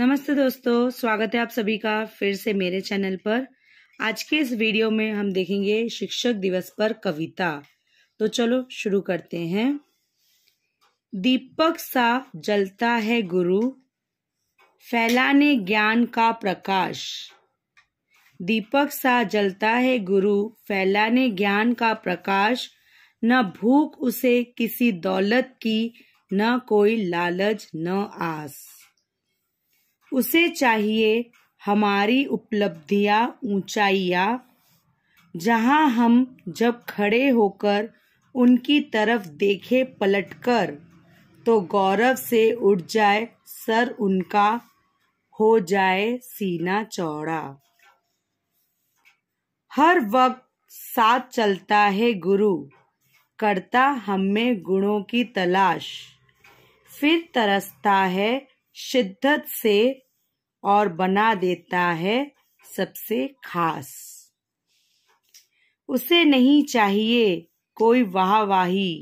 नमस्ते दोस्तों स्वागत है आप सभी का फिर से मेरे चैनल पर आज के इस वीडियो में हम देखेंगे शिक्षक दिवस पर कविता तो चलो शुरू करते हैं दीपक सा जलता है गुरु फैलाने ज्ञान का प्रकाश दीपक सा जलता है गुरु फैलाने ज्ञान का प्रकाश न भूख उसे किसी दौलत की न कोई लालच न आस उसे चाहिए हमारी उपलब्धियाँ ऊंचाइयाँ जहाँ हम जब खड़े होकर उनकी तरफ देखे पलटकर तो गौरव से उठ जाए सर उनका हो जाए सीना चौड़ा हर वक्त साथ चलता है गुरु करता हम में गुणों की तलाश फिर तरसता है शिद्दत से और बना देता है सबसे खास उसे नहीं चाहिए कोई वाहवाही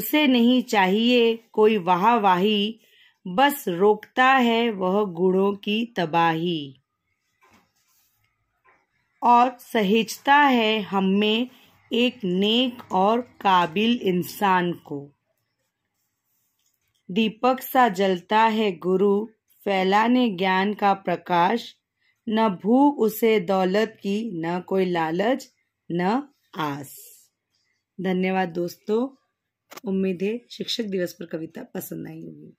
उसे नहीं चाहिए कोई वाहवाही बस रोकता है वह गुणों की तबाही और सहेजता है हमें एक नेक और काबिल इंसान को दीपक सा जलता है गुरु फैलाने ज्ञान का प्रकाश न भूख उसे दौलत की न कोई लालच न आस धन्यवाद दोस्तों उम्मीद है शिक्षक दिवस पर कविता पसंद आई होगी